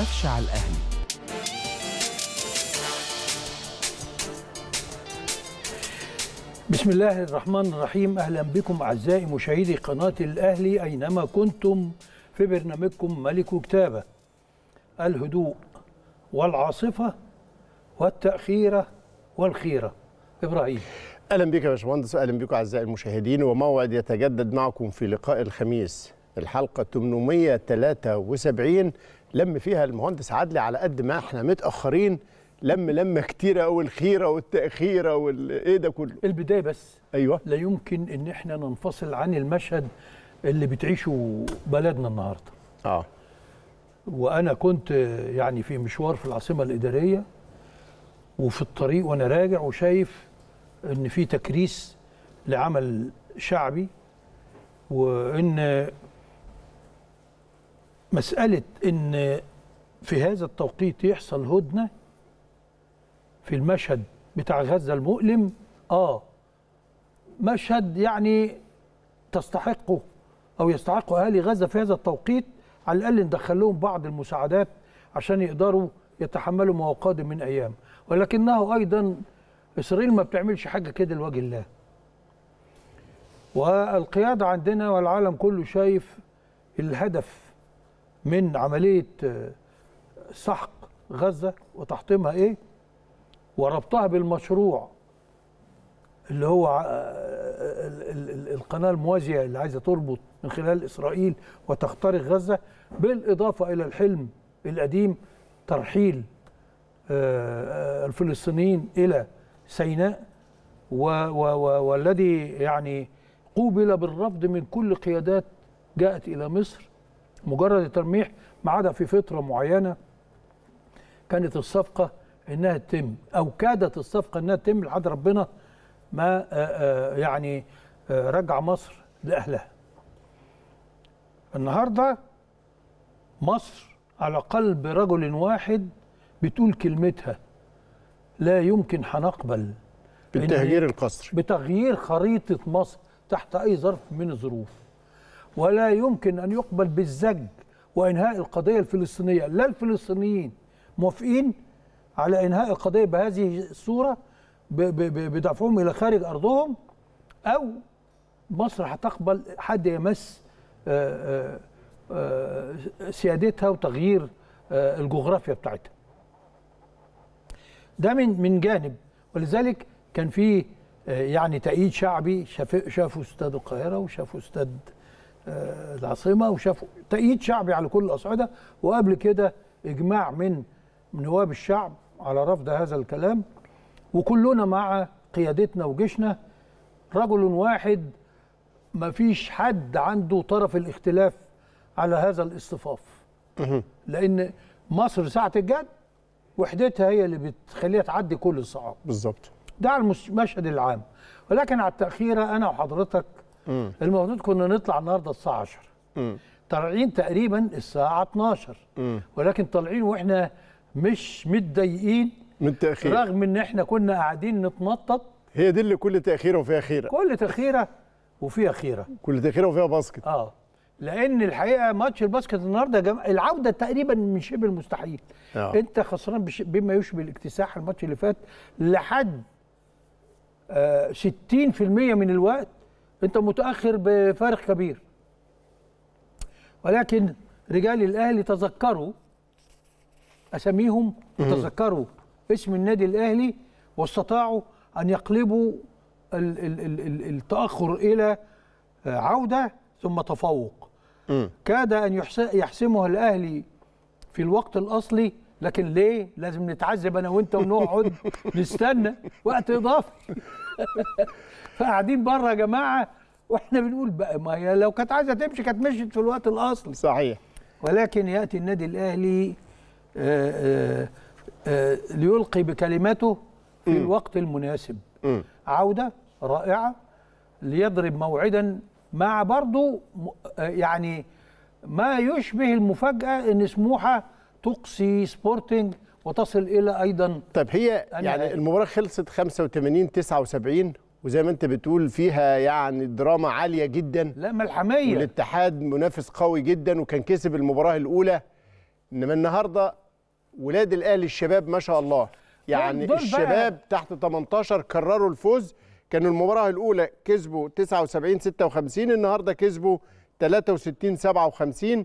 تخافش على الأهلي بسم الله الرحمن الرحيم أهلا بكم أعزائي مشاهدي قناة الأهلي أينما كنتم في برنامجكم ملك وكتابة الهدوء والعاصفة والتأخيرة والخيرة إبراهيم اهلا بك يا باشمهندس اهلا بكم اعزائي المشاهدين وموعد يتجدد معكم في لقاء الخميس الحلقه 873 لم فيها المهندس عدلي على قد ما احنا متاخرين لم لمه كتيره والخيره والتاخيره والايه ده كله البدايه بس ايوه لا يمكن ان احنا ننفصل عن المشهد اللي بتعيشه بلدنا النهارده اه وانا كنت يعني في مشوار في العاصمه الاداريه وفي الطريق وانا راجع وشايف ان في تكريس لعمل شعبي وان مساله ان في هذا التوقيت يحصل هدنه في المشهد بتاع غزه المؤلم اه مشهد يعني تستحقه او يستحقه اهالي غزه في هذا التوقيت على الاقل ندخل لهم بعض المساعدات عشان يقدروا يتحملوا ما هو قادم من ايام ولكنه ايضا اسرائيل ما بتعملش حاجه كده لوجه الله والقياده عندنا والعالم كله شايف الهدف من عمليه آه، سحق غزه وتحطيمها ايه وربطها بالمشروع اللي هو آه، آه، القناه الموازيه اللي عايزه تربط من خلال اسرائيل وتخترق غزه بالاضافه الى الحلم القديم ترحيل الفلسطينيين الى سيناء والذي يعني قوبل بالرفض من كل قيادات جاءت الى مصر مجرد الترميح ما عدا في فتره معينه كانت الصفقه انها تتم او كادت الصفقه انها تتم لحد ربنا ما آه، آه، يعني آه، رجع مصر لاهلها. النهارده مصر على قلب رجل واحد بتقول كلمتها لا يمكن هنقبل بالتهجير القسري بتغيير خريطه مصر تحت اي ظرف من الظروف ولا يمكن أن يقبل بالزج وإنهاء القضية الفلسطينية لا الفلسطينيين موافقين على إنهاء القضية بهذه الصورة بدفعهم إلى خارج أرضهم أو مصر هتقبل حد يمس آه، آه، آه، سيادتها وتغيير الجغرافيا بتاعتها ده من من جانب ولذلك كان في يعني تأييد شعبي شافوا استاد القاهرة وشافوا استاد آه، العاصمه وشافوا تأييد شعبي يعني على كل الاصعده وقبل كده اجماع من نواب الشعب على رفض هذا الكلام وكلنا مع قيادتنا وجيشنا رجل واحد ما فيش حد عنده طرف الاختلاف على هذا الاصطفاف لان مصر ساعه الجد وحدتها هي اللي بتخليها تعدي كل الصعاب بالظبط ده على المشهد العام ولكن على التأخيرة أنا وحضرتك مم. المفروض كنا نطلع النهارده الساعه 10 طالعين تقريبا الساعه 12 مم. ولكن طالعين واحنا مش متضايقين من التاخير رغم ان احنا كنا قاعدين نتنطط هي دي اللي كل تاخيره وفيها خيره كل تاخيره وفيها خيره كل تاخيره وفيها باسكت اه لان الحقيقه ماتش الباسكت النهارده جم... العوده تقريبا من شبه المستحيل أوه. انت خسران بش... بما يشبه الاكتساح الماتش اللي فات لحد آه 60% من الوقت انت متاخر بفارق كبير ولكن رجال الاهلي تذكروا اساميهم وتذكروا اسم النادي الاهلي واستطاعوا ان يقلبوا ال ال ال ال التاخر الى عوده ثم تفوق كاد ان يحسمها الاهلي في الوقت الاصلي لكن ليه لازم نتعذب انا وانت ونقعد نستنى وقت اضافي فقاعدين بره يا جماعه واحنا بنقول بقى ما هي لو كانت عايزه تمشي كانت مشيت في الوقت الاصلي صحيح ولكن ياتي النادي الاهلي آآ آه، آآ آه، آه، ليلقي بكلمته في م. الوقت المناسب م. عوده رائعه ليضرب موعدا مع برضه يعني ما يشبه المفاجاه ان سموحه تقصي سبورتنج وتصل الى ايضا طب هي يعني آية؟ المباراه خلصت 85 79 وزي ما انت بتقول فيها يعني دراما عاليه جدا لا ملحميه الاتحاد منافس قوي جدا وكان كسب المباراه الاولى انما النهارده ولاد الاهلي الشباب ما شاء الله طيب، يعني الشباب بقى. تحت 18 كرروا الفوز كانوا المباراه الاولى كسبوا 79 56 النهارده كسبوا 63 57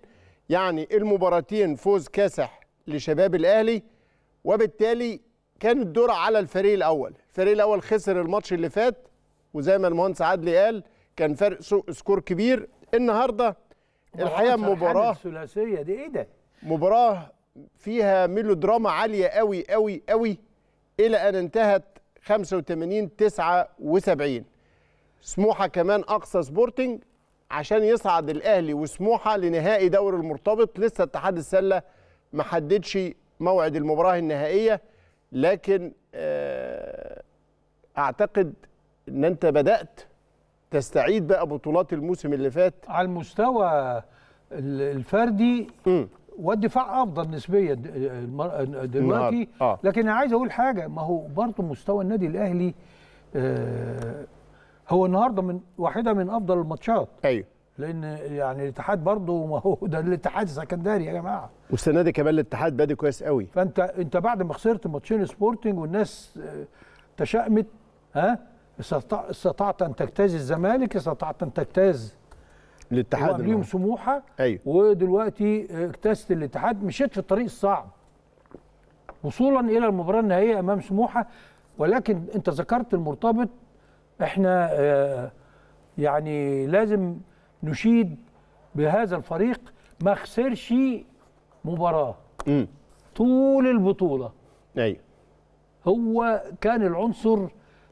يعني المباراتين فوز كاسح لشباب الاهلي وبالتالي كان الدور على الفريق الاول الفريق الاول خسر الماتش اللي فات وزي ما المهندس عدلي قال كان فرق سكور كبير النهارده الحقيقه مباراه الثلاثيه دي ايه ده مباراه فيها ميلودراما عاليه قوي قوي قوي الى ان انتهت 85 79 سموحه كمان اقصى سبورتنج عشان يصعد الاهلي وسموحه لنهائي دوري المرتبط لسه اتحاد السله ما حددش موعد المباراه النهائيه لكن آه، اعتقد ان انت بدات تستعيد بقى بطولات الموسم اللي فات على المستوى الفردي م. والدفاع افضل نسبيا دلوقتي آه. لكن انا عايز اقول حاجه ما هو برضه مستوى النادي الاهلي آه هو النهارده من واحده من افضل الماتشات ايوه لان يعني الاتحاد برضه ما هو ده الاتحاد السكندري يا جماعه والسنه دي كمان الاتحاد بادي كويس قوي فانت انت بعد ما خسرت ماتشين سبورتنج والناس آه، تشأمت ها استطعت ان تجتاز الزمالك استطعت ان تجتاز الاتحاد ليهم سموحه أيوه. ودلوقتي آه، اجتزت الاتحاد مشيت في الطريق الصعب وصولا الى المباراه النهائيه امام سموحه ولكن انت ذكرت المرتبط احنا آه، يعني لازم نشيد بهذا الفريق ما خسرش مباراه م. طول البطوله ايوه هو كان العنصر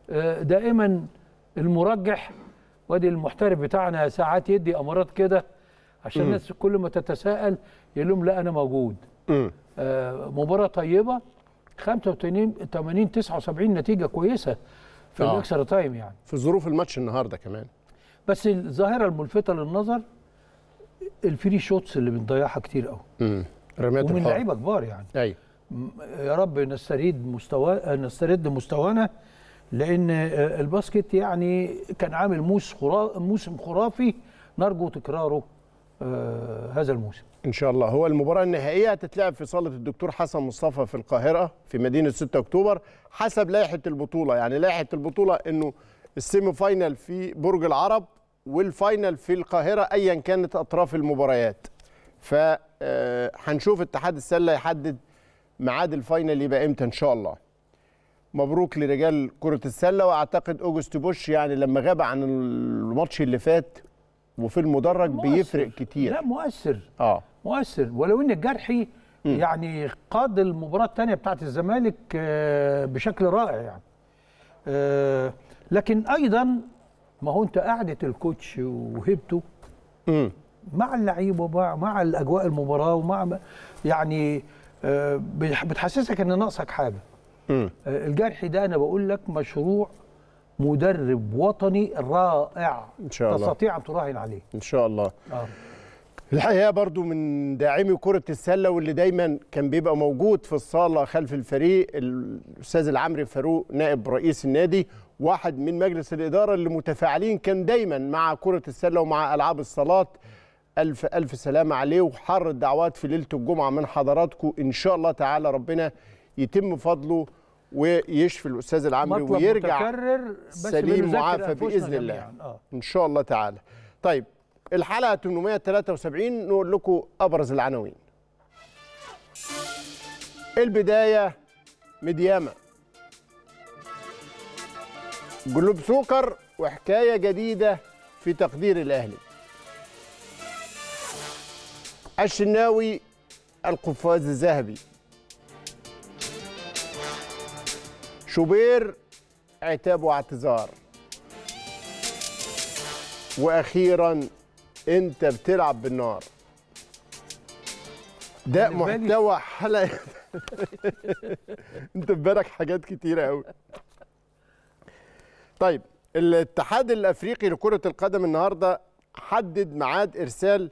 آه، دائما المرجح وادي المحترف بتاعنا ساعات يدي امارات كده عشان الناس كل ما تتساءل يقول لهم لا انا موجود آه، مباراه طيبه 85 80 79 نتيجه كويسه في آه. الاكسترا تايم يعني في ظروف الماتش النهارده كمان بس الظاهره الملفته للنظر الفري شوتس اللي بنضيعها كتير قوي رميات ومن لعيبه كبار يعني ايوه يا رب نستريد مستوى نسترد مستوانا لان آه، الباسكت يعني كان عامل موس موسم خرافي نرجو تكراره آه، هذا الموسم ان شاء الله هو المباراه النهائيه هتتلعب في صاله الدكتور حسن مصطفى في القاهره في مدينه 6 اكتوبر حسب لائحه البطوله يعني لائحه البطوله انه السيمي فاينل في برج العرب والفاينل في القاهره ايا كانت اطراف المباريات ف آه، هنشوف اتحاد السله يحدد ميعاد الفاينل يبقى امتى ان شاء الله مبروك لرجال كره السله واعتقد اوجست بوش يعني لما غاب عن الماتش اللي فات وفي المدرج مؤثر. بيفرق كتير لا مؤثر اه مؤثر ولو ان الجرحي م. يعني قاد المباراه الثانيه بتاعه الزمالك آه، بشكل رائع يعني آه، لكن ايضا ما هو انت قعده الكوتش وهيبته مع اللعيبه ومع مع الاجواء المباراه ومع يعني آه، بتحسسك ان ناقصك حاجه آه، الجرح ده انا بقول لك مشروع مدرب وطني رائع ان شاء الله تستطيع ان تراهن عليه ان شاء الله آه. الحقيقه برضو من داعمي كره السله واللي دايما كان بيبقى موجود في الصاله خلف الفريق الاستاذ العمري فاروق نائب رئيس النادي واحد من مجلس الاداره اللي متفاعلين كان دايما مع كره السله ومع العاب الصالات ألف ألف سلامة عليه وحر الدعوات في ليلة الجمعة من حضراتكم إن شاء الله تعالى ربنا يتم فضله ويشفي الأستاذ العمري ويرجع سليم معافى بإذن الله آه. إن شاء الله تعالى طيب الحلقة 873 نقول لكم أبرز العناوين البداية مديامة جلوب سوكر وحكاية جديدة في تقدير الأهلي الشناوي القفاز الذهبي شوبير عتاب واعتذار واخيرا انت بتلعب بالنار ده محتوى حلقه انت ببالك حاجات كتيره قوي طيب الاتحاد الافريقي لكره القدم النهارده حدد ميعاد ارسال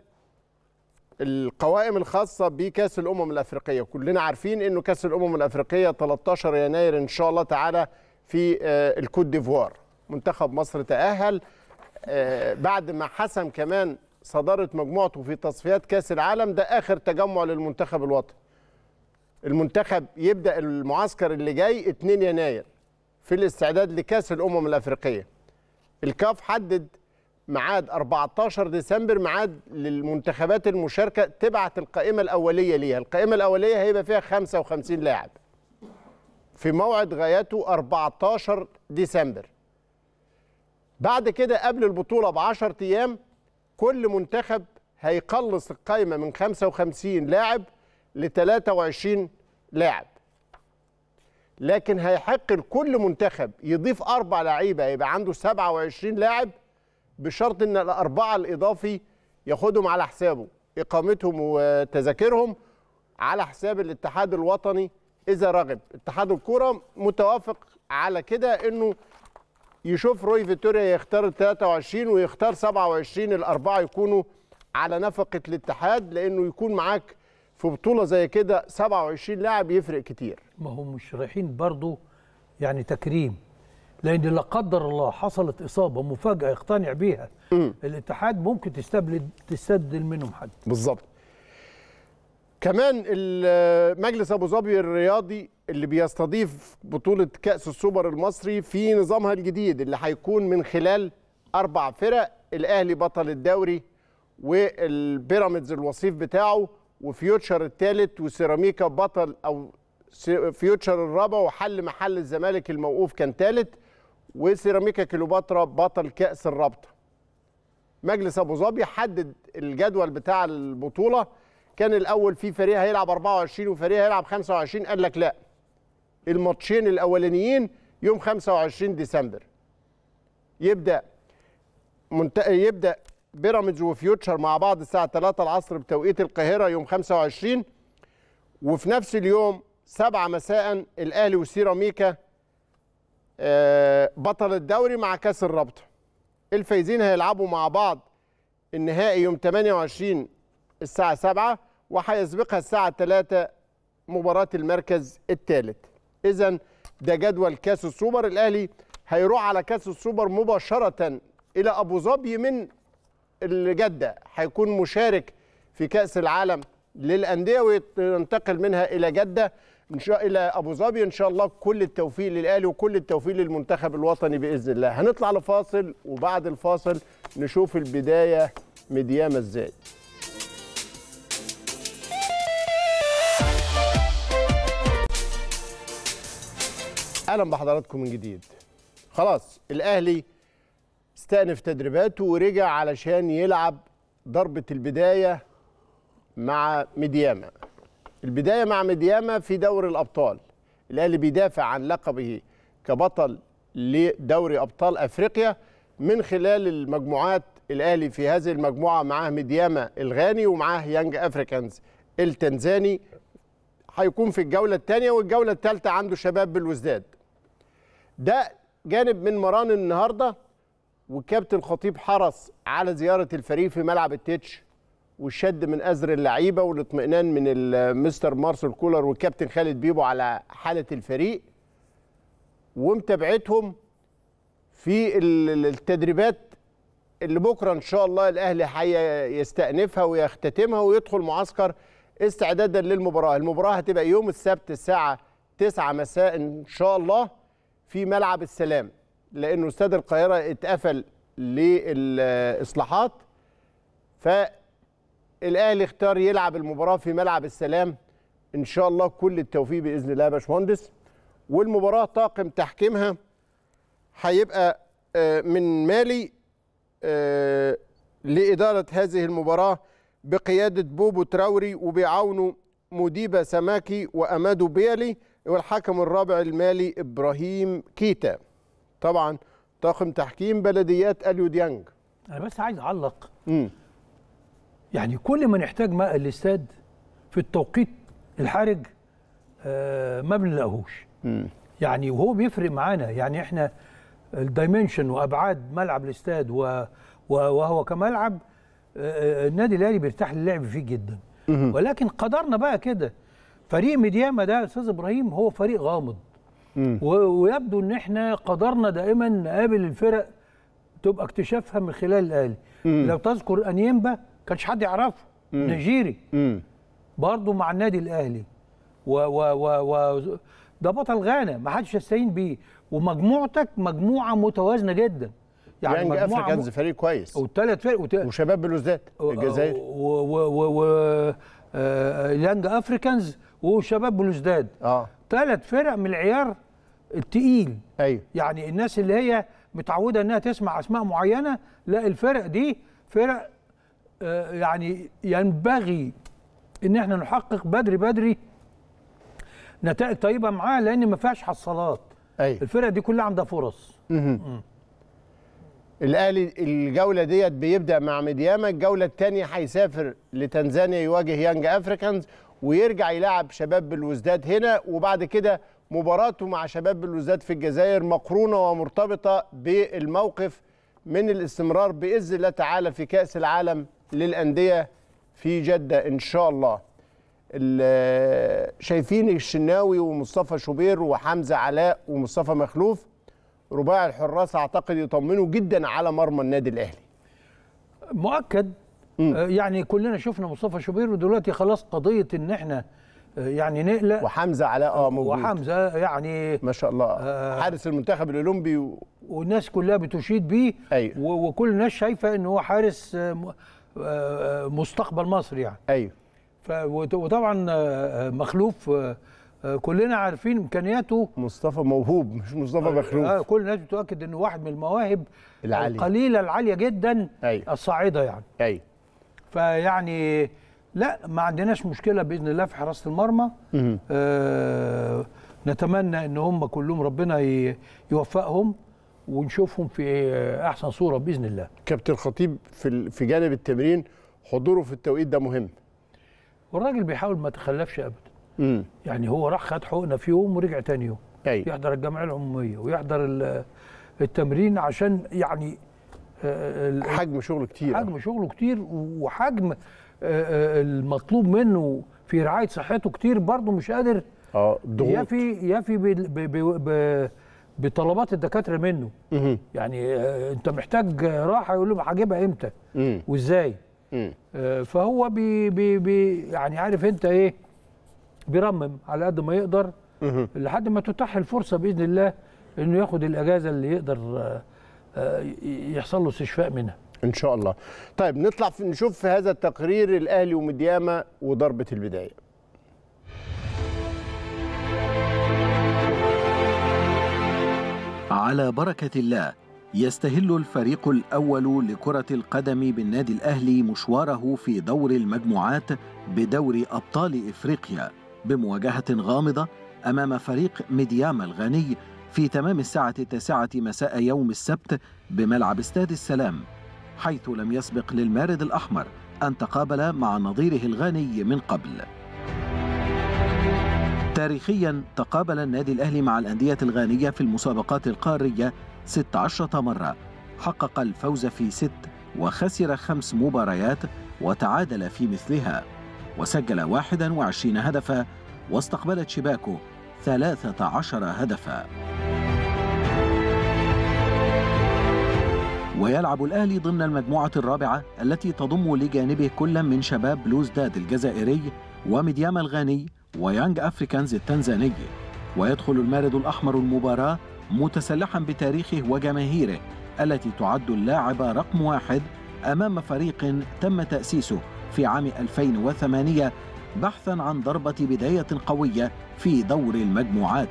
القوائم الخاصة بكأس الأمم الأفريقية كلنا عارفين أنه كأس الأمم الأفريقية 13 يناير إن شاء الله تعالى في آه، الكوت ديفوار منتخب مصر تأهل آه، بعد ما حسم كمان صدارة مجموعته في تصفيات كأس العالم ده آخر تجمع للمنتخب الوطني المنتخب يبدأ المعسكر اللي جاي 2 يناير في الاستعداد لكأس الأمم الأفريقية الكاف حدد ميعاد 14 ديسمبر ميعاد للمنتخبات المشاركه تبعت القائمه الاوليه ليها، القائمه الاوليه هيبقى فيها 55 لاعب. في موعد غايته 14 ديسمبر. بعد كده قبل البطوله ب 10 ايام كل منتخب هيقلص القائمه من 55 لاعب ل 23 لاعب. لكن هيحق لكل منتخب يضيف اربع لعيبه يبقى عنده 27 لاعب بشرط ان الاربعه الاضافي ياخدهم على حسابه اقامتهم وتذاكرهم على حساب الاتحاد الوطني اذا رغب اتحاد الكوره متوافق على كده انه يشوف روي فيتوريا يختار ال 23 ويختار 27 الاربعه يكونوا على نفقه الاتحاد لانه يكون معاك في بطوله زي كده 27 لاعب يفرق كتير ما هم مش رايحين برضه يعني تكريم لان لا قدر الله حصلت اصابه مفاجاه يقتنع بيها الاتحاد ممكن تستبدل تستبدل منهم حد بالظبط كمان مجلس ابو ظبي الرياضي اللي بيستضيف بطوله كاس السوبر المصري في نظامها الجديد اللي هيكون من خلال اربع فرق الاهلي بطل الدوري والبيراميدز الوصيف بتاعه وفيوتشر الثالث وسيراميكا بطل او فيوتشر الرابع وحل محل الزمالك الموقوف كان ثالث وسيراميكا كليوباترا بطل كاس الرابطه مجلس ابو ظبي حدد الجدول بتاع البطوله كان الاول في فريق هيلعب 24 وفريق هيلعب 25 قال لك لا الماتشين الاولانيين يوم 25 ديسمبر يبدا منت... يبدا بيراميدز وفيوتشر مع بعض الساعه 3 العصر بتوقيت القاهره يوم 25 وفي نفس اليوم 7 مساء الاهلي وسيراميكا آه، بطل الدوري مع كاس الرابطه الفايزين هيلعبوا مع بعض النهائي يوم 28 الساعه 7 وهيسبقها الساعه 3 مباراه المركز الثالث اذا ده جدول كاس السوبر الاهلي هيروح على كاس السوبر مباشره الى ابو ظبي من جده هيكون مشارك في كاس العالم للانديه وينتقل منها الى جده ان شاء الى ابو ظبي ان شاء الله كل التوفيق للاهلي وكل التوفيق للمنتخب الوطني باذن الله هنطلع لفاصل وبعد الفاصل نشوف البدايه مديامه ازاي اهلا بحضراتكم من جديد خلاص الاهلي استأنف تدريباته ورجع علشان يلعب ضربه البدايه مع مديامه البدايه مع مدياما في دوري الابطال الاهلي بيدافع عن لقبه كبطل لدوري ابطال افريقيا من خلال المجموعات الاهلي في هذه المجموعه معاه مدياما الغاني ومعاه يانج افريكانز التنزاني هيكون في الجوله الثانيه والجوله الثالثه عنده شباب بالوزداد ده جانب من مران النهارده والكابتن خطيب حرص على زياره الفريق في ملعب التيتش والشد من ازر اللعيبه والاطمئنان من مستر مارسل كولر والكابتن خالد بيبو على حاله الفريق ومتابعتهم في التدريبات اللي بكره ان شاء الله الاهلي هيستأنفها ويختتمها ويدخل معسكر استعدادا للمباراه، المباراه هتبقى يوم السبت الساعه 9 مساء ان شاء الله في ملعب السلام لانه استاد القاهره اتقفل للاصلاحات ف الاهلي اختار يلعب المباراه في ملعب السلام ان شاء الله كل التوفيق باذن الله يا باشمهندس والمباراه طاقم تحكيمها هيبقى آه، من مالي آه، لاداره هذه المباراه بقياده بوبو تراوري وبيعاونوا مديبه سماكي وامادو بيالي والحكم الرابع المالي ابراهيم كيتا طبعا طاقم تحكيم بلديات اليو ديانج انا بس عايز اعلق امم يعني كل ما نحتاج ماء الاستاد في التوقيت الحرج آه، ما بنلاقوش يعني وهو بيفرق معانا يعني احنا الدايمنشن وابعاد ملعب الاستاد وهو كملعب آه، آه، النادي الاهلي بيرتاح للعب فيه جدا ولكن قدرنا بقى كده فريق ميدياما ده استاذ ابراهيم هو فريق غامض ويبدو ان احنا قدرنا دائما نقابل الفرق تبقى اكتشافها من خلال الاهلي لو تذكر انيمبا كانش حد يعرفه نيجيري برضه مع النادي الاهلي و و و, و ده بطل غانا ما حدش يستهين بيه ومجموعتك مجموعه متوازنه جدا يعني يانج افريكانز كانز فريق كويس والثلاث فرق وت... وشباب بلوزداد الجزائر و و و, و... آه... يانج افريكانز وشباب بلوزداد اه ثلاث فرق من العيار التقيل ايوه يعني الناس اللي هي متعوده انها تسمع اسماء معينه لا الفرق دي فرق آه، يعني ينبغي ان احنا نحقق بدري بدري نتائج طيبه معاه لان ما فيهاش حصالات أي. الفرقه دي كلها عندها فرص الاهلي الجوله ديت بيبدا مع ميدياما الجوله الثانيه هيسافر لتنزانيا يواجه يانج افريكانز ويرجع يلعب شباب بالوزداد هنا وبعد كده مباراته مع شباب بالوزداد في الجزائر مقرونه ومرتبطه بالموقف من الاستمرار باذن الله تعالى في كاس العالم للانديه في جده ان شاء الله شايفين الشناوي ومصطفى شوبير وحمزه علاء ومصطفى مخلوف رباعي الحراس اعتقد يطمنوا جدا على مرمى النادي الاهلي مؤكد م. آه، يعني كلنا شفنا مصطفى شوبير ودلوقتي خلاص قضيه ان احنا آه، يعني نقلق وحمزه علاء اه موجود وحمزه يعني ما شاء الله آه، حارس المنتخب الاولمبي و... والناس كلها بتشيد بيه أيوة. وكل الناس شايفه ان هو حارس مستقبل مصر يعني ايوه ف وطبعا آه، آه، مخلوف آه، كلنا عارفين امكانياته مصطفى موهوب مش مصطفى مخلوف آه كل الناس بتؤكد انه واحد من المواهب العالية. القليله العاليه جدا أيوة. الصاعده يعني ايوه فيعني لا ما عندناش مشكله باذن الله في حراسه المرمى آه نتمنى ان هم كلهم ربنا يوفقهم ونشوفهم في احسن صوره باذن الله كابتن خطيب في في جانب التمرين حضوره في التوقيت ده مهم والراجل بيحاول ما تخلفش ابدا مم. يعني هو راح خد حقنه في يوم ورجع تاني يوم أي. يحضر الجمعيه العموميه ويحضر التمرين عشان يعني آه، آه، حجم شغله كتير حجم شغله كتير وحجم آه، المطلوب منه في رعايه صحته كتير برضه مش قادر اه ضغوط يفي يفي بطلبات الدكاتره منه يعني آه، انت محتاج راحه يقول له هجيبها امتى وازاي آه، فهو بي بي بي يعني عارف انت ايه بيرمم على قد ما يقدر لحد ما تتاح الفرصه باذن الله انه ياخد الاجازه اللي يقدر آه، يحصل له استشفاء منها ان شاء الله طيب نطلع في نشوف في هذا التقرير الاهلي ومدياما وضربه البدايه على بركة الله يستهل الفريق الأول لكرة القدم بالنادي الأهلي مشواره في دور المجموعات بدور أبطال إفريقيا بمواجهة غامضة أمام فريق ميدياما الغني في تمام الساعة التاسعة مساء يوم السبت بملعب استاد السلام حيث لم يسبق للمارد الأحمر أن تقابل مع نظيره الغاني من قبل تاريخيا تقابل النادي الأهلي مع الأندية الغانية في المسابقات القارية 16 مرة حقق الفوز في ست وخسر خمس مباريات وتعادل في مثلها وسجل 21 هدفا واستقبلت شباكه 13 هدفا ويلعب الأهلي ضمن المجموعة الرابعة التي تضم لجانبه كل من شباب بلوزداد الجزائري وميدياما الغاني ويانج أفريكانز التنزاني ويدخل المارد الأحمر المباراة متسلحا بتاريخه وجماهيره التي تعد اللاعب رقم واحد أمام فريق تم تأسيسه في عام 2008 بحثا عن ضربة بداية قوية في دور المجموعات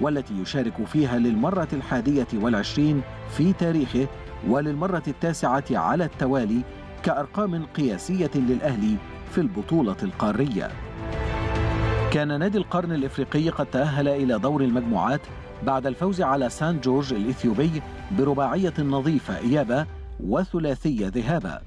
والتي يشارك فيها للمرة الحادية والعشرين في تاريخه وللمرة التاسعة على التوالي كأرقام قياسية للأهلي في البطولة القارية كان نادي القرن الإفريقي قد تأهل إلى دور المجموعات بعد الفوز على سان جورج الإثيوبي برباعية نظيفة إيابة وثلاثية ذهابا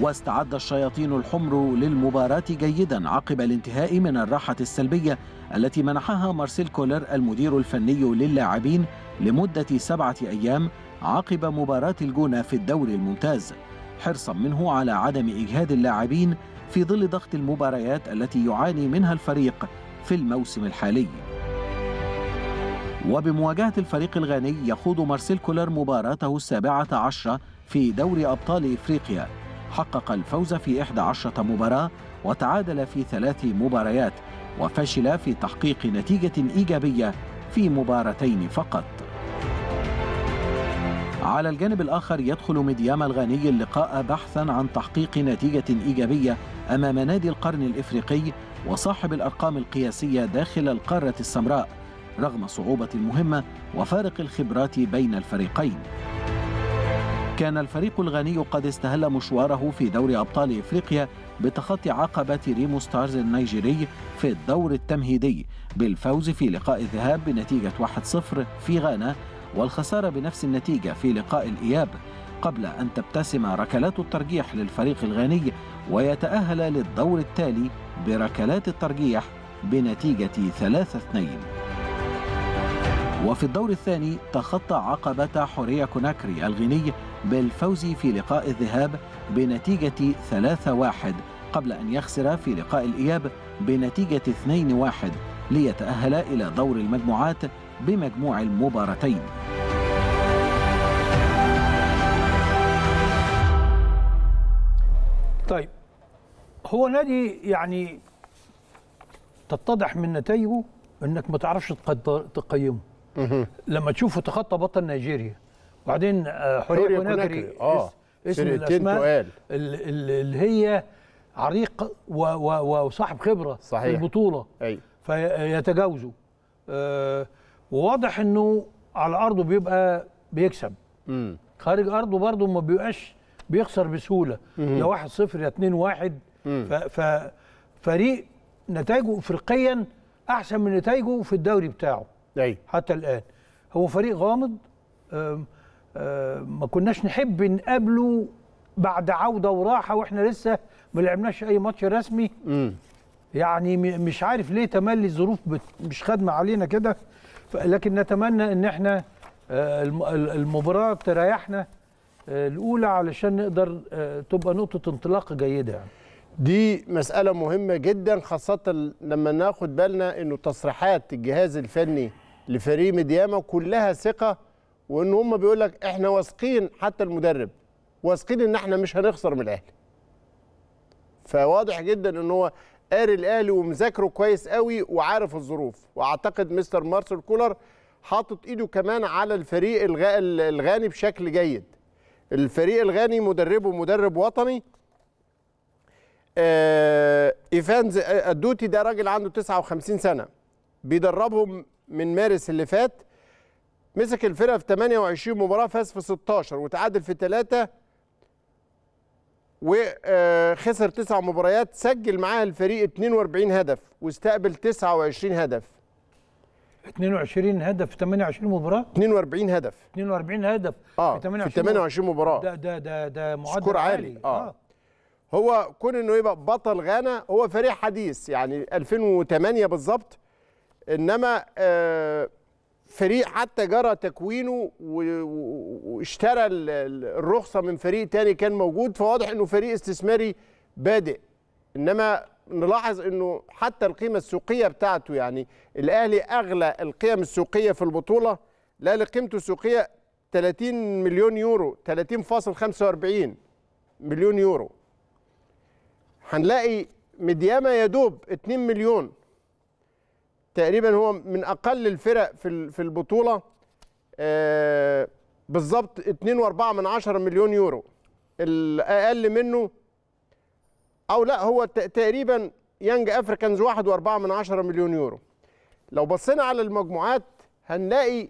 واستعد الشياطين الحمر للمباراة جيدا عقب الانتهاء من الراحة السلبية التي منحها مارسيل كولر المدير الفني للاعبين لمدة سبعة أيام عقب مباراة الجونة في الدوري الممتاز حرصا منه على عدم إجهاد اللاعبين في ظل ضغط المباريات التي يعاني منها الفريق في الموسم الحالي وبمواجهة الفريق الغاني يخوض مارسيل كولر مباراته السابعة عشرة في دوري أبطال إفريقيا حقق الفوز في 11 مباراة وتعادل في ثلاث مباريات وفشل في تحقيق نتيجة إيجابية في مباراتين فقط على الجانب الآخر يدخل ميدياما الغاني اللقاء بحثا عن تحقيق نتيجة إيجابية أمام نادي القرن الإفريقي وصاحب الأرقام القياسية داخل القارة السمراء رغم صعوبة المهمة وفارق الخبرات بين الفريقين كان الفريق الغاني قد استهل مشواره في دور أبطال إفريقيا بتخطي عقبة ريمو ستارز النيجيري في الدور التمهيدي بالفوز في لقاء الذهاب بنتيجة 1-0 في غانا والخسارة بنفس النتيجة في لقاء الإياب قبل أن تبتسم ركلات الترجيح للفريق الغاني ويتأهل للدور التالي بركلات الترجيح بنتيجة 3-2 وفي الدور الثاني تخطى عقبة حورية كوناكري الغيني بالفوز في لقاء الذهاب بنتيجة 3-1 قبل أن يخسر في لقاء الإياب بنتيجة 2-1 ليتأهل إلى دور المجموعات بمجموع المباراتين طيب هو نادي يعني تتضح من نتائجه انك ما تعرفش تقيمه لما تشوفه تخطى بطل نيجيريا وبعدين آه، حوريه كوناكري اه اسم الاسماء تقال. اللي هي عريق وصاحب خبره صحيح. في البطوله أي. فيتجاوزه آه، وواضح انه على ارضه بيبقى بيكسب خارج ارضه برضه ما بيبقاش بيخسر بسهوله يا 1-0 يا 2-1 فريق نتائجه افريقيا احسن من نتائجه في الدوري بتاعه أي. حتى الان هو فريق غامض آم آم ما كناش نحب نقابله بعد عوده وراحه واحنا لسه ما لعبناش اي ماتش رسمي يعني م. يعني مش عارف ليه تملي الظروف مش خادمه علينا كده لكن نتمنى ان احنا آه، المباراه تريحنا آه، الاولى علشان نقدر آه، تبقى نقطه انطلاق جيده يعني دي مسألة مهمة جدا خاصة لما ناخد بالنا انه تصريحات الجهاز الفني لفريق مدياما كلها ثقة وان هم بيقول لك احنا واثقين حتى المدرب واثقين ان احنا مش هنخسر من الاهلي. فواضح جدا ان هو قاري الاهلي ومذاكره كويس قوي وعارف الظروف واعتقد مستر مارسل كولر حاطط ايده كمان على الفريق الغاني بشكل جيد. الفريق الغاني مدربه مدرب وطني آه، ايفانز آه، الدوتي ده راجل عنده 59 سنه بيدربهم من مارس اللي فات مسك الفرقه في 28 مباراه فاز في 16 وتعادل في 3 وخسر 9 مباريات سجل معاه الفريق 42 هدف واستقبل 29 هدف 22 هدف في 28 مباراه 42 هدف 42 هدف آه في 28, في 28 مباراه ده ده ده ده معدل سكور عالي, عالي. آه. آه. هو كون انه يبقى بطل غانا هو فريق حديث يعني 2008 بالظبط انما آه، فريق حتى جرى تكوينه واشترى الرخصه من فريق تاني كان موجود فواضح انه فريق استثماري بادئ انما نلاحظ انه حتى القيمه السوقيه بتاعته يعني الاهلي اغلى القيم السوقيه في البطوله لا قيمته السوقيه 30 مليون يورو 30.45 مليون يورو هنلاقي مدياما يدوب 2 مليون تقريبا هو من اقل الفرق في في البطوله آه، بالظبط 2.4 من 10 مليون يورو الاقل منه او لا هو تقريبا يانج افريكانز 1.4 من 10 مليون يورو لو بصينا على المجموعات هنلاقي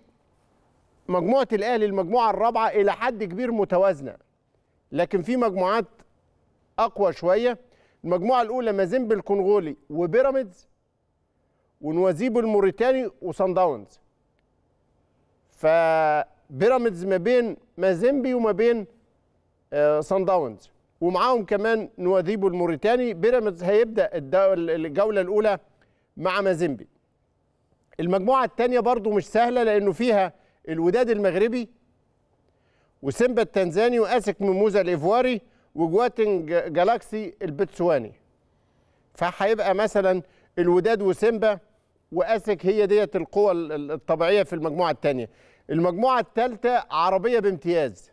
مجموعه الاهلي المجموعه الرابعه الى حد كبير متوازنه لكن في مجموعات اقوى شويه المجموعه الاولى مازيمب الكونغولي وبيراميدز ونوازيب الموريتاني وسان داونز فبيراميدز ما بين مازيمبي وما بين سان آه، داونز ومعاهم كمان نواديب الموريتاني بيراميدز هيبدا الجوله الاولى مع مازيمبي المجموعه الثانيه برضو مش سهله لانه فيها الوداد المغربي وسيمبا التنزاني واسك ميموزا الايفواري وجواتن جالاكسي البتسواني فهيبقى مثلا الوداد وسيمبا واسك هي ديت القوى الطبيعيه في المجموعه الثانيه المجموعه الثالثه عربيه بامتياز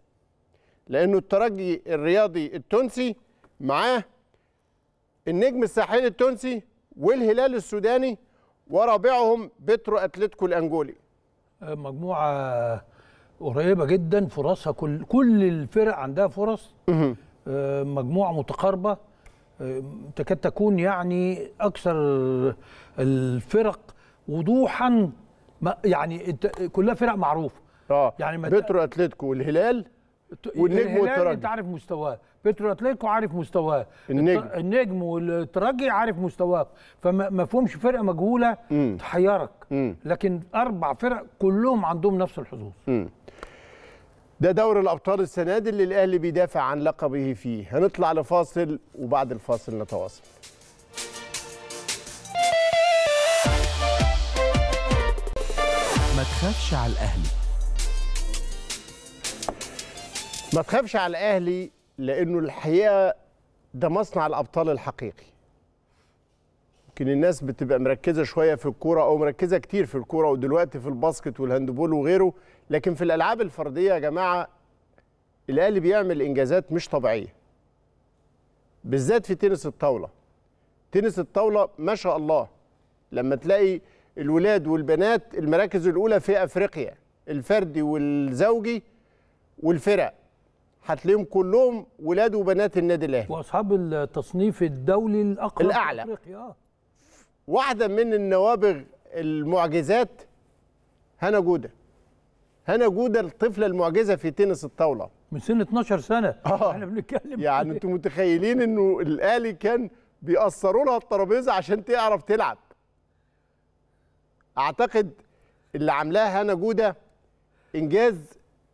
لانه الترجي الرياضي التونسي معاه النجم الساحلي التونسي والهلال السوداني ورابعهم بترو اتلتيكو الانجولي مجموعه قريبه جدا فرصها كل كل الفرق عندها فرص آه، مجموعه متقاربه آه، تكاد تكون يعني اكثر الفرق وضوحا يعني كلها فرق معروفه اه يعني بترو اتلتيكو والهلال والنجم والترجي انت عارف مستواه بترو اتلتيكو عارف مستواه النجم النجم والترجي عارف مستواه فما فيهمش فرقه مجهوله تحيرك لكن اربع فرق كلهم عندهم نفس الحظوظ ده دوري الابطال السنه دي اللي الاهلي بيدافع عن لقبه فيه هنطلع لفاصل وبعد الفاصل نتواصل ما تخافش على الاهلي ما تخافش على الاهلي لانه الحقيقه ده مصنع الابطال الحقيقي يمكن الناس بتبقى مركزه شويه في الكوره او مركزه كتير في الكوره ودلوقتي في الباسكت والهاندبول وغيره لكن في الالعاب الفرديه يا جماعه الاهلي بيعمل انجازات مش طبيعيه بالذات في تنس الطاوله تنس الطاوله ما شاء الله لما تلاقي الولاد والبنات المراكز الاولى في افريقيا الفردي والزوجي والفرق هتلاقيهم كلهم ولاد وبنات النادي الاهلي واصحاب التصنيف الدولي الاقرب الاعلى افريقيا آه. واحده من النوابغ المعجزات هنا جوده هنا جوده الطفله المعجزه في تنس الطاوله من سن 12 سنه آه. احنا بنتكلم يعني إيه؟ انتوا متخيلين انه الاهلي كان بيأثروا لها الترابيزه عشان تعرف تلعب اعتقد اللي عاملاها هنا جوده انجاز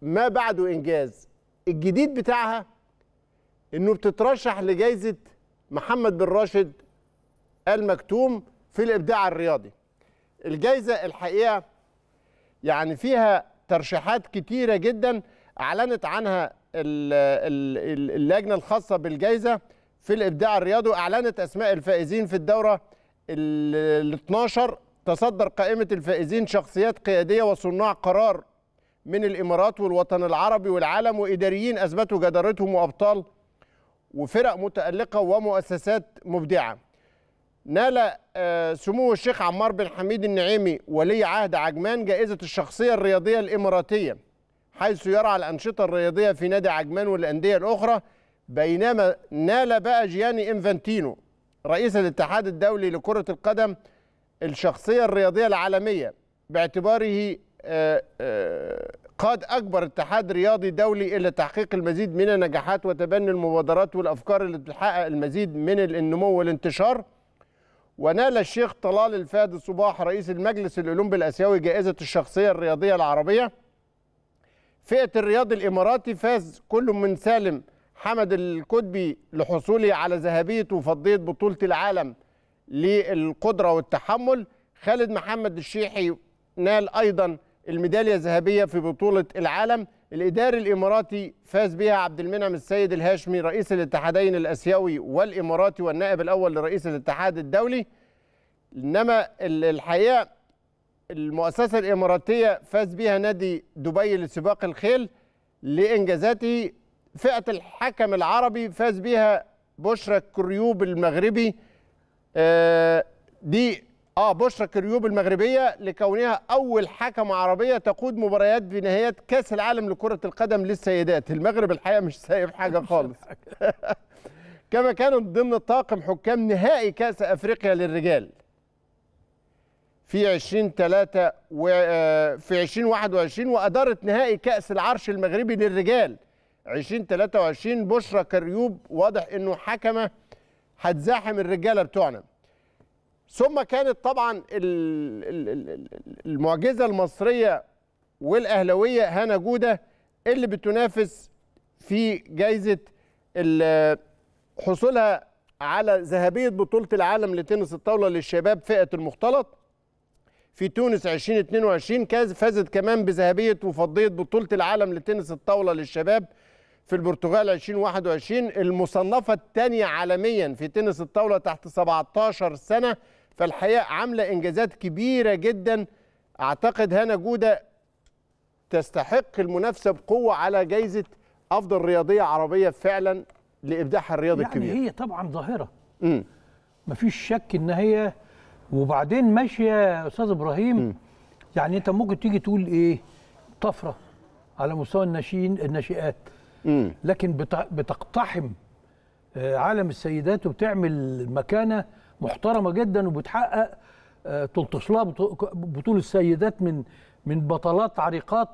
ما بعده انجاز الجديد بتاعها انه بتترشح لجائزه محمد بن راشد المكتوم في الابداع الرياضي الجائزه الحقيقه يعني فيها ترشيحات كتيره جدا اعلنت عنها اللجنه الخاصه بالجائزه في الابداع الرياضي واعلنت اسماء الفائزين في الدوره ال 12 تصدر قائمه الفائزين شخصيات قياديه وصناع قرار من الامارات والوطن العربي والعالم واداريين اثبتوا جدارتهم وابطال وفرق متالقه ومؤسسات مبدعه نال آه، سمو الشيخ عمار بن حميد النعيمي ولي عهد عجمان جائزة الشخصية الرياضية الإماراتية حيث يرعى الأنشطة الرياضية في نادي عجمان والأندية الأخرى بينما نال بقى جياني إنفانتينو رئيس الاتحاد الدولي لكرة القدم الشخصية الرياضية العالمية باعتباره آه، آه، قاد أكبر اتحاد رياضي دولي إلى تحقيق المزيد من النجاحات وتبني المبادرات والأفكار التي تحقق المزيد من النمو والانتشار ونال الشيخ طلال الفهد صباح رئيس المجلس الأولمبي الآسيوي جائزة الشخصية الرياضية العربية فئة الرياض الإماراتي فاز كل من سالم حمد الكتبي لحصوله على ذهبية وفضية بطولة العالم للقدرة والتحمل خالد محمد الشيحي نال أيضا الميدالية الذهبية في بطولة العالم الإداري الإماراتي فاز بها عبد المنعم السيد الهاشمي رئيس الاتحادين الأسيوي والإماراتي والنائب الأول لرئيس الاتحاد الدولي إنما الحقيقة المؤسسة الإماراتية فاز بها نادي دبي لسباق الخيل لإنجازاته فئة الحكم العربي فاز بها بشرى كريوب المغربي آه، دي اه بشرى كريوب المغربيه لكونها اول حكم عربيه تقود مباريات بنهايات كاس العالم لكره القدم للسيدات المغرب الحقيقه مش سايب حاجه خالص كما كانت ضمن طاقم حكام نهائي كاس افريقيا للرجال في 3 و آه، في 2021 وادارت نهائي كاس العرش المغربي للرجال 2023 بشرى كريوب واضح انه حكمه هتزاحم الرجاله بتوعنا ثم كانت طبعا المعجزه المصريه والاهلاويه هنا جوده اللي بتنافس في جائزه حصولها على ذهبيه بطوله العالم لتنس الطاوله للشباب فئه المختلط في تونس 2022 فازت كمان بذهبيه وفضيه بطوله العالم لتنس الطاوله للشباب في البرتغال 2021 المصنفه الثانيه عالميا في تنس الطاوله تحت 17 سنه فالحقيقه عامله انجازات كبيره جدا اعتقد هنا جوده تستحق المنافسه بقوه على جائزه افضل رياضيه عربيه فعلا لابداعها الرياضي يعني الكبير هي طبعا ظاهره امم مفيش شك ان هي وبعدين ماشيه يا استاذ ابراهيم م. يعني انت ممكن تيجي تقول ايه طفره على مستوى الناشئين الناشئات م. لكن بتقتحم آه، عالم السيدات وبتعمل مكانه محترمه جدا وبتحقق آه، تلطش لها بطول السيدات من من بطلات عريقات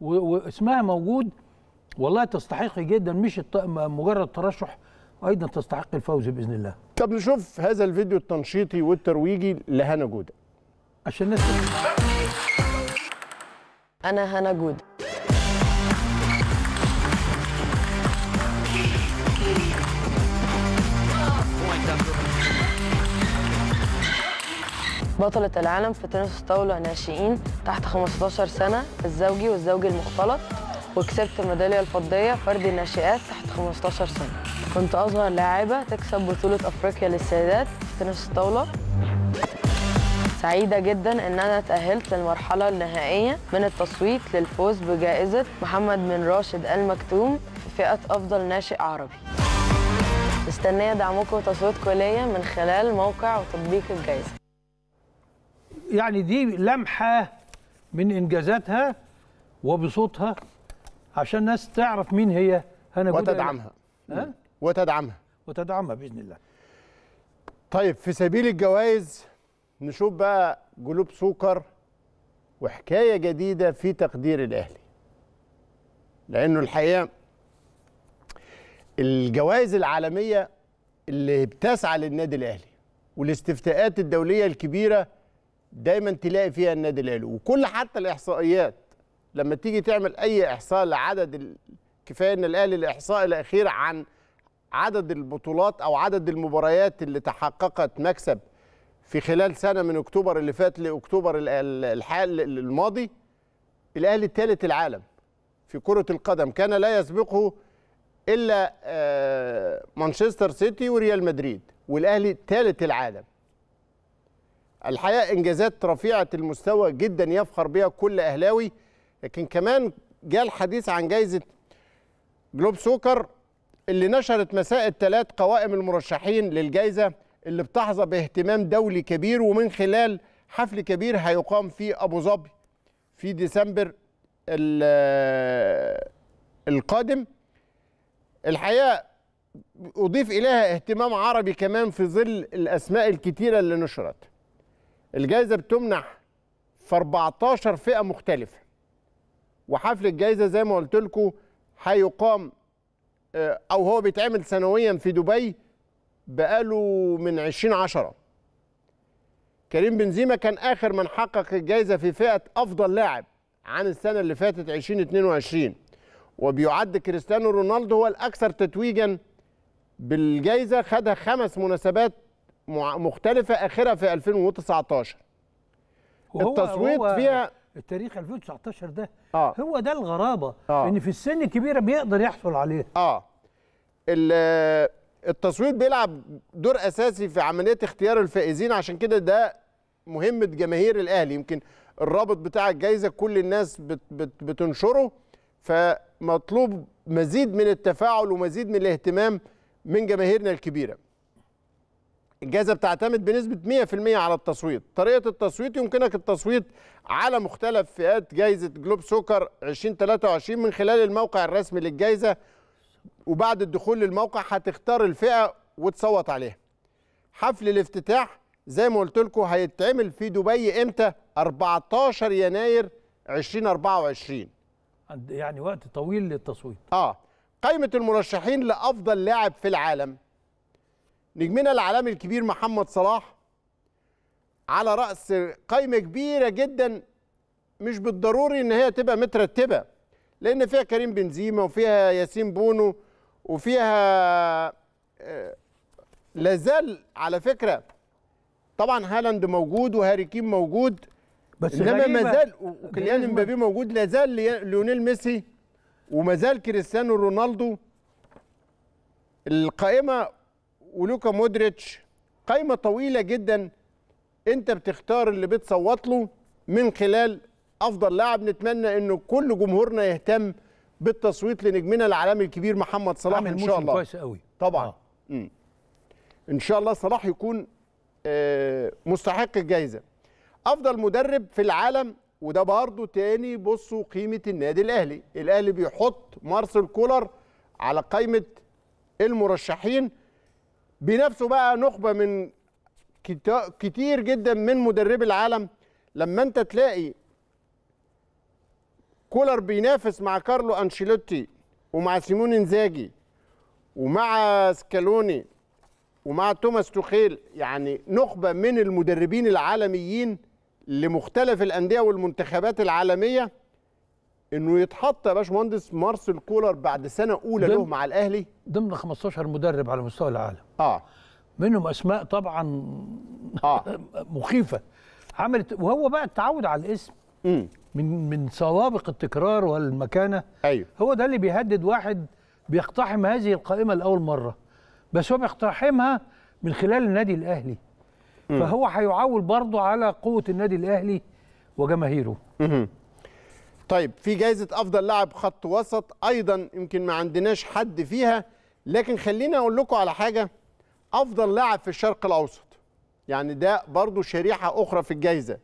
واسمها موجود والله تستحق جدا مش مجرد ترشح ايضا تستحق الفوز باذن الله. طب نشوف هذا الفيديو التنشيطي والترويجي لهنا جوده. عشان الناس انا هنا جوده. بطلة العالم في تنس الطاولة ناشئين تحت 15 سنة الزوجي والزوجي المختلط وكسبت الميدالية الفضية فردي الناشئات تحت 15 سنة كنت أصغر لاعبة تكسب بطولة أفريقيا للسيدات في تنس الطاولة سعيدة جدا إن أنا تأهلت للمرحلة النهائية من التصويت للفوز بجائزة محمد بن راشد المكتوم في فئة أفضل ناشئ عربي مستنية دعمكم وتصويتكم ليا من خلال موقع وتطبيق الجائزة يعني دي لمحه من انجازاتها وبصوتها عشان الناس تعرف مين هي هنا وتدعمها ها؟ وتدعمها وتدعمها باذن الله طيب في سبيل الجوائز نشوف بقى جلوب سوكر وحكايه جديده في تقدير الاهلي لانه الحقيقه الجوائز العالميه اللي بتسعى للنادي الاهلي والاستفتاءات الدوليه الكبيره دايما تلاقي فيها النادي الاهلي وكل حتى الاحصائيات لما تيجي تعمل اي احصاء لعدد كفايه ان الاهلي الاحصاء الاخير عن عدد البطولات او عدد المباريات اللي تحققت مكسب في خلال سنه من اكتوبر اللي فات لاكتوبر الحال الماضي الاهلي ثالث العالم في كره القدم كان لا يسبقه الا آه، مانشستر سيتي وريال مدريد والاهلي ثالث العالم الحقيقه انجازات رفيعه المستوى جدا يفخر بها كل اهلاوي لكن كمان جاء الحديث عن جائزه جلوب سوكر اللي نشرت مساء الثلاث قوائم المرشحين للجائزه اللي بتحظى باهتمام دولي كبير ومن خلال حفل كبير هيقام في ابو ظبي في ديسمبر القادم الحقيقه اضيف اليها اهتمام عربي كمان في ظل الاسماء الكتيره اللي نشرت الجائزه بتمنح في 14 فئه مختلفه وحفل الجائزه زي ما قلت لكم هيقام آه، او هو بيتعمل سنويا في دبي بقاله من 20 10 كريم بنزيما كان اخر من حقق الجائزه في فئه افضل لاعب عن السنه اللي فاتت 2022 وبيعد كريستيانو رونالدو هو الاكثر تتويجا بالجائزه خدها خمس مناسبات مختلفه اخرها في 2019 التصويت هو فيها التاريخ 2019 ده آه. هو ده الغرابه آه. ان في السن الكبيره بيقدر يحصل عليه اه التصويت بيلعب دور اساسي في عمليه اختيار الفائزين عشان كده ده مهمه جماهير الاهلي يمكن الرابط بتاع الجائزه كل الناس بت بت بتنشره فمطلوب مزيد من التفاعل ومزيد من الاهتمام من جماهيرنا الكبيره الجائزه بتعتمد بنسبه 100% على التصويت طريقه التصويت يمكنك التصويت على مختلف فئات جائزه جلوب سوكر 2023 من خلال الموقع الرسمي للجائزه وبعد الدخول للموقع هتختار الفئه وتصوت عليها حفل الافتتاح زي ما قلت لكم هيتعمل في دبي امتى 14 يناير 2024 يعني وقت طويل للتصويت اه قائمه المرشحين لافضل لاعب في العالم نجمنا العالمي الكبير محمد صلاح على راس قايمه كبيره جدا مش بالضروري ان هي تبقى مترتبه لان فيها كريم بنزيما وفيها ياسين بونو وفيها آه، لازال على فكره طبعا هالاند موجود وهاري كين موجود بس انما ما زال وكليان امبابي موجود لا زال ليونيل ميسي وما زال كريستيانو رونالدو القائمه ولوكا مودريتش قايمه طويله جدا انت بتختار اللي بتصوت له من خلال افضل لاعب نتمنى انه كل جمهورنا يهتم بالتصويت لنجمنا العالمي الكبير محمد صلاح ان شاء الله كويس قوي طبعا آه. ان شاء الله صلاح يكون آه، مستحق الجائزه افضل مدرب في العالم وده برضه تاني بصوا قيمه النادي الاهلي الاهلي بيحط مارسيل كولر على قائمه المرشحين بينافسوا بقى نخبه من كتير جدا من مدربي العالم لما انت تلاقي كولر بينافس مع كارلو انشيلوتي ومع سيمون انزاجي ومع سكالوني ومع توماس توخيل يعني نخبه من المدربين العالميين لمختلف الانديه والمنتخبات العالميه انه يتحط يا باشمهندس مارسيل كولر بعد سنه اولى له مع الاهلي ضمن 15 مدرب على مستوى العالم اه منهم اسماء طبعا آه. مخيفه عملت وهو بقى اتعود على الاسم مم. من من سوابق التكرار والمكانه ايوه هو ده اللي بيهدد واحد بيقتحم هذه القائمه لاول مره بس هو بيقتحمها من خلال النادي الاهلي مم. فهو هيعول برضه على قوه النادي الاهلي وجماهيره مم. طيب في جائزة أفضل لاعب خط وسط أيضا يمكن ما عندناش حد فيها لكن خليني أقول لكم على حاجة أفضل لاعب في الشرق الأوسط يعني ده برضو شريحة أخرى في الجائزة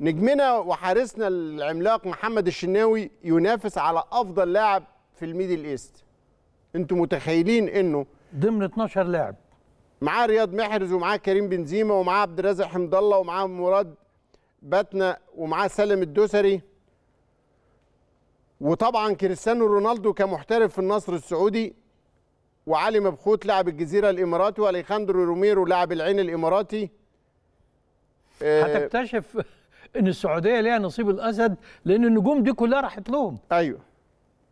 نجمنا وحارسنا العملاق محمد الشناوي ينافس على أفضل لاعب في الميدل إيست أنتم متخيلين أنه ضمن 12 لاعب معاه رياض محرز ومعاه كريم بنزيما ومعاه عبد الرازق حمد الله ومعاه مراد باتنا ومعاه سالم الدوسري وطبعا كريستيانو رونالدو كمحترف في النصر السعودي وعلي مبخوت لاعب الجزيره الاماراتي واليخاندرو روميرو لاعب العين الاماراتي آه، هتكتشف ان السعوديه ليها نصيب الاسد لان النجوم دي كلها راحت لهم ايوه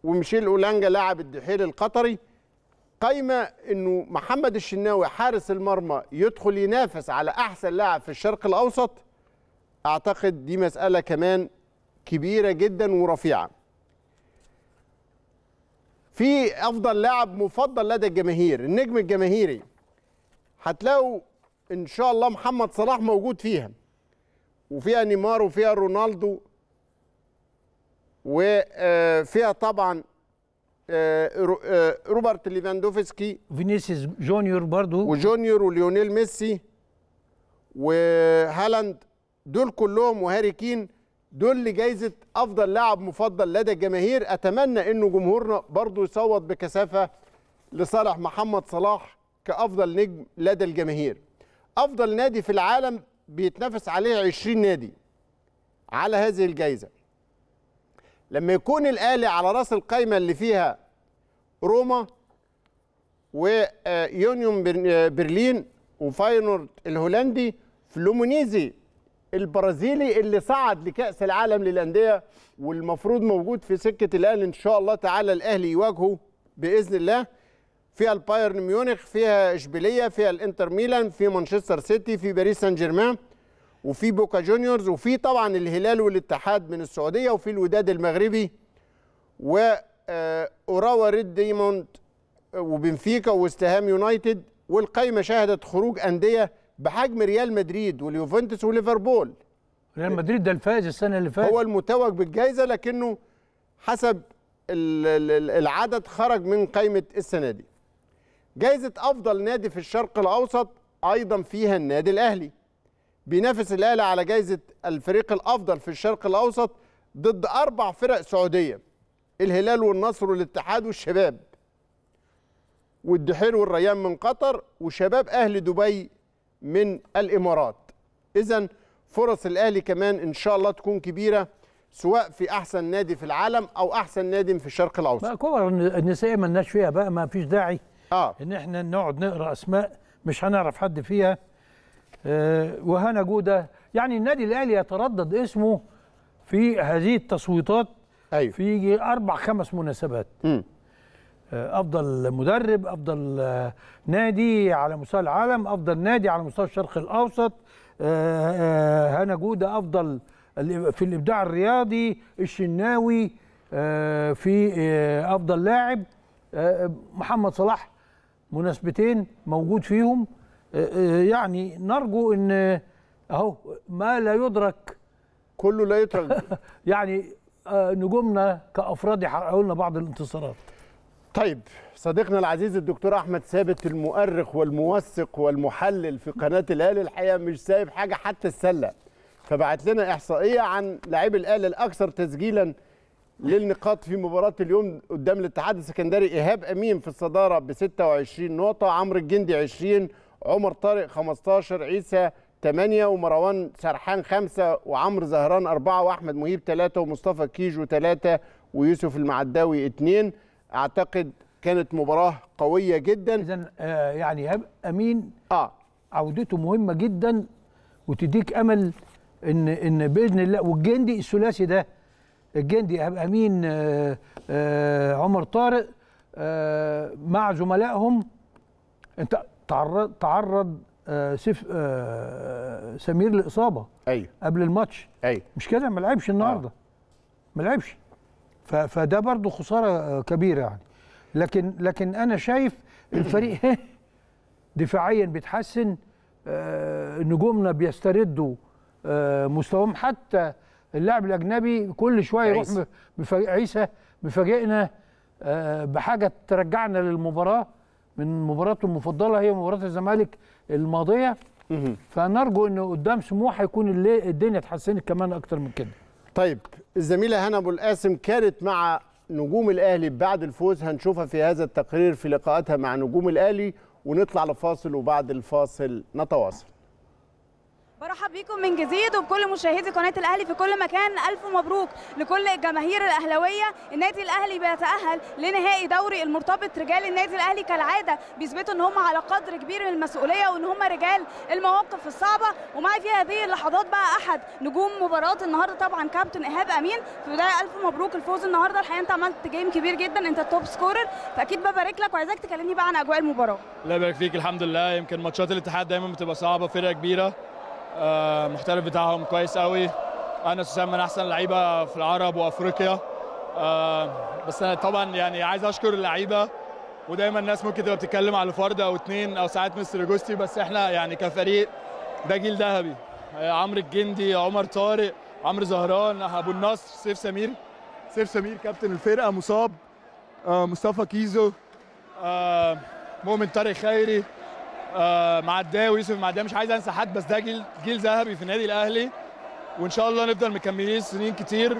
وميشيل اولانجا لاعب الدحيل القطري قايمه انه محمد الشناوي حارس المرمى يدخل ينافس على احسن لاعب في الشرق الاوسط اعتقد دي مساله كمان كبيره جدا ورفيعه في افضل لاعب مفضل لدى الجماهير النجم الجماهيري هتلاقوا ان شاء الله محمد صلاح موجود فيها وفيها نيمار وفيها رونالدو وفيها آه، طبعا آه، آه، روبرت ليفاندوفسكي فينيسيوس جونيور برضو وجونيور وليونيل ميسي وهالاند دول كلهم وهاري كين دول لجائزه افضل لاعب مفضل لدى الجماهير اتمنى انه جمهورنا برضه يصوت بكثافه لصالح محمد صلاح كافضل نجم لدى الجماهير افضل نادي في العالم بيتنافس عليه 20 نادي على هذه الجائزه لما يكون الاهلي على راس القايمه اللي فيها روما ويونيون آه، برلين وفاينورد الهولندي فلومونيزي البرازيلي اللي صعد لكأس العالم للأندية والمفروض موجود في سكة الأهلي إن شاء الله تعالى الأهلي يواجهه بإذن الله فيها البايرن ميونخ فيها إشبيلية فيها الإنتر ميلان في مانشستر سيتي في باريس سان جيرمان وفي بوكا جونيورز وفي طبعا الهلال والاتحاد من السعودية وفي الوداد المغربي و آه، أوراوا ريد ديموند آه، وبنفيكا ووست يونايتد والقايمة شهدت خروج أندية بحجم ريال مدريد واليوفنتوس وليفربول ريال مدريد ده الفائز السنه اللي فاتت هو المتوج بالجائزه لكنه حسب العدد خرج من قائمه السنه دي جائزه افضل نادي في الشرق الاوسط ايضا فيها النادي الاهلي بينافس الاهلي على جائزه الفريق الافضل في الشرق الاوسط ضد اربع فرق سعوديه الهلال والنصر والاتحاد والشباب والدحيل والريان من قطر وشباب اهل دبي من الامارات اذا فرص الاهلي كمان ان شاء الله تكون كبيره سواء في احسن نادي في العالم او احسن نادي في الشرق الاوسط بقى كور النسائيه مالناش فيها بقى ما فيش داعي آه. ان احنا نقعد نقرا اسماء مش هنعرف حد فيها آه وهنا جوده يعني النادي الاهلي يتردد اسمه في هذه التصويتات أيوه. في اربع خمس مناسبات م. آه، افضل مدرب افضل آه، نادي على مستوى العالم افضل نادي على مستوى الشرق الاوسط آه، هنا جوده افضل في الابداع الرياضي الشناوي في افضل لاعب محمد صلاح مناسبتين موجود فيهم يعني نرجو ان اهو ما لا يدرك كله لا يدرك يعني نجومنا كافراد يحققوا لنا بعض الانتصارات طيب صديقنا العزيز الدكتور احمد ثابت المؤرخ والموثق والمحلل في قناه الاهلي الحقيقه مش سايب حاجه حتى السله فبعت لنا احصائيه عن لعيب الاهلي الاكثر تسجيلا للنقاط في مباراه اليوم قدام الاتحاد السكندري ايهاب امين في الصداره ب 26 نقطه عمرو الجندي 20 عمر طارق 15 عيسى 8 ومروان سرحان 5 وعمرو زهران 4 واحمد مهيب 3 ومصطفى كيجو 3 ويوسف المعداوي 2 اعتقد كانت مباراه قويه جدا اذا آه يعني امين اه عودته مهمه جدا وتديك امل ان ان باذن الله والجندي الثلاثي ده الجندي امين آه آه عمر طارق آه مع زملائهم انت تعرض تعرض آه سيف آه سمير لاصابه ايوه قبل الماتش ايوه مش كده ما لعبش النهارده آه. ما لعبش فده برضه خساره آه، كبيره يعني لكن لكن انا شايف الفريق دفاعيا بيتحسن آه، نجومنا بيستردوا آه، مستواهم حتى اللاعب الاجنبي كل شويه يروح مفاجئ عيسى مفاجئنا بحاجه ترجعنا للمباراه من مباراته المفضله هي مباراه الزمالك الماضيه فنرجو ان قدام سموحه يكون الدنيا اتحسنت كمان اكتر من كده طيب الزميله هنا ابو القاسم كانت مع نجوم الاهلي بعد الفوز هنشوفها في هذا التقرير في لقاءاتها مع نجوم الاهلي ونطلع لفاصل وبعد الفاصل نتواصل برحب بيكم من جديد وبكل مشاهدي قناه الاهلي في كل مكان الف مبروك لكل الجماهير الاهلاويه النادي الاهلي بيتاهل لنهائي دوري المرتبط رجال النادي الاهلي كالعاده بيثبتوا ان هم على قدر كبير من المسؤوليه وان هم رجال المواقف الصعبه ومعي في هذه اللحظات بقى احد نجوم مباراه النهارده طبعا كابتن ايهاب امين في بدايه الف مبروك الفوز النهارده الحقيقه انت عملت جيم كبير جدا انت التوب سكورر فاكيد ببارك لك وعايزك تكلمني بقى عن اجواء المباراه لا يبارك فيك الحمد لله يمكن ماتشات الاتحاد دايما بتبقى صعبه فرقه كبيره المحترف آه، بتاعهم كويس قوي انس وسام من احسن لعيبه في العرب وافريقيا آه، بس انا طبعا يعني عايز اشكر اللعيبه ودايما الناس ممكن تبقى بتتكلم على فرد او اتنين او ساعات مستر جوستي بس احنا يعني كفريق ده جيل ذهبي آه، عمرو الجندي عمر طارق عمرو زهران ابو النصر سيف سمير سيف سمير كابتن الفرقه مصاب مصطفى كيزو مؤمن طارق خيري معداه ويوسف معداه مش عايز انسى حد بس ده جيل جيل ذهبي في النادي الاهلي وان شاء الله نفضل مكملين سنين كتير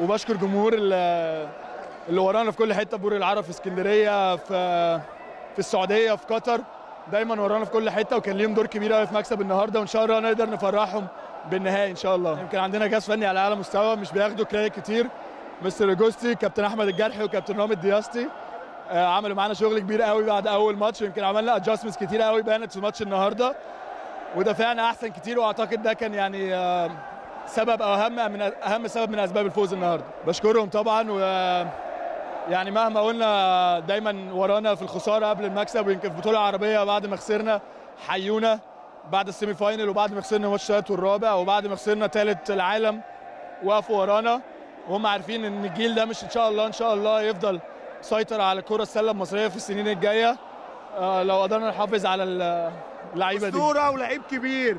وبشكر جمهور اللي ورانا في كل حته بور العرب في اسكندريه في في السعوديه في قطر دايما ورانا في كل حته وكان ليهم دور كبير قوي في مكسب النهارده وان شاء الله نقدر نفرحهم بالنهائي ان شاء الله يمكن عندنا جهاز فني على اعلى مستوى مش بياخدوا كريدت كتير مستر جوستي كابتن احمد الجرحي وكابتن رامي الدياستي آه، عملوا معانا شغل كبير قوي بعد اول ماتش يمكن عملنا ادجستمنتس كتير قوي بانت في ماتش النهارده ودافعنا احسن كتير واعتقد ده كان يعني آه، سبب او اهم من اهم سبب من اسباب الفوز النهارده بشكرهم طبعا و يعني مهما قلنا دايما ورانا في الخساره قبل المكسب ويمكن في البطوله العربيه بعد ما خسرنا حيونا بعد السيمي فاينل وبعد ما خسرنا الماتش الثالث والرابع وبعد ما خسرنا ثالث العالم وقفوا ورانا وهم عارفين ان الجيل ده مش ان شاء الله ان شاء الله يفضل سيطر على كرة السله المصريه في السنين الجايه آه، لو قدرنا نحافظ على اللعيبه دي اسطوره ولعيب كبير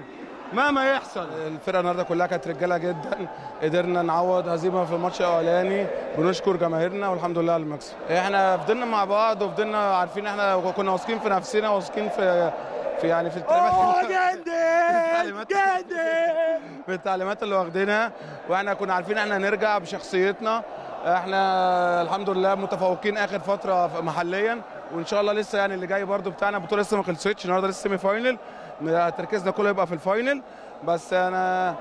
مهما يحصل الفرقه النهارده كلها كانت رجاله جدا قدرنا نعوض هزيمه في الماتش الاولاني بنشكر جماهيرنا والحمد لله على المكسب احنا فضلنا مع بعض وفضلنا عارفين احنا كنا واثقين في نفسنا واثقين في في يعني في التعليمات في التعليمات اللي واخدينها واحنا كنا عارفين احنا هنرجع بشخصيتنا احنا الحمد لله متفوقين اخر فتره محليا وان شاء الله لسه يعني اللي جاي برده بتاعنا البطوله لسه ما خلصتش النهارده لسه سيمي فاينل تركيزنا كله يبقى في الفاينل بس انا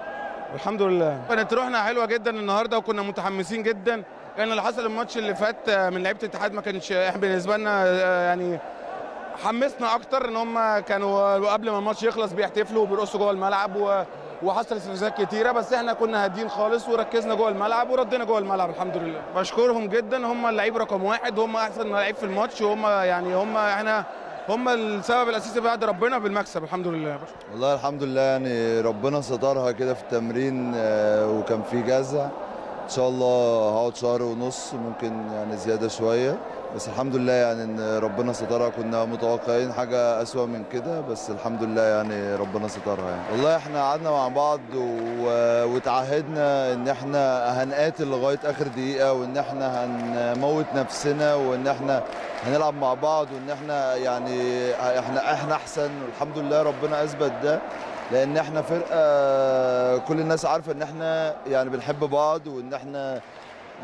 الحمد لله كانت روحنا حلوه جدا النهارده وكنا متحمسين جدا لان يعني اللي حصل الماتش اللي فات من لعيبه الاتحاد ما كانش احنا بالنسبه لنا آه، يعني حمسنا اكتر ان هم كانوا آه، قبل ما الماتش يخلص بيحتفلوا وبيرقصوا جوه الملعب و وحصلت استفزازات كتيره بس احنا كنا هادين خالص وركزنا جوه الملعب وردينا جوه الملعب الحمد لله بشكرهم جدا هم اللعيب رقم واحد هم احسن لعيب في الماتش وهم يعني هم احنا هم السبب الاساسي بعد ربنا بالمكسب الحمد لله والله الحمد لله يعني ربنا سترها كده في التمرين آه، وكان في جزع ان شاء الله هقعد شهر ونص ممكن يعني زياده شويه بس الحمد لله يعني ان ربنا سترها كنا متوقعين حاجه اسوا من كده بس الحمد لله يعني ربنا سترها يعني والله احنا قعدنا مع بعض وتعهدنا ان احنا هنقاتل لغايه اخر دقيقه وان احنا هنموت نفسنا وان احنا هنلعب مع بعض وان احنا يعني احنا احنا احسن والحمد لله ربنا اثبت ده لان احنا فرقه كل الناس عارفه ان احنا يعني بنحب بعض وان احنا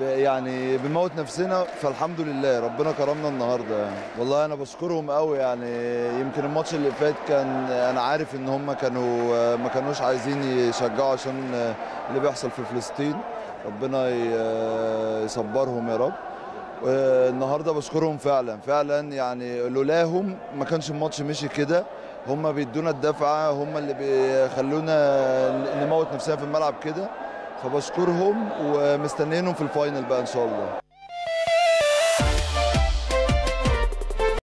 يعني بنموت نفسنا فالحمد لله ربنا كرمنا النهارده والله انا بشكرهم قوي يعني يمكن الماتش اللي فات كان انا عارف ان هم كانوا ما كانوش عايزين يشجعوا عشان اللي بيحصل في فلسطين ربنا يصبرهم يا رب النهارده بشكرهم فعلا فعلا يعني لولاهم ما كانش الماتش مشي كده هم بيدونا الدفعه هم اللي بيخلونا نموت نفسنا في الملعب كده فبشكرهم ومستنينهم في الفاينل بقى ان شاء الله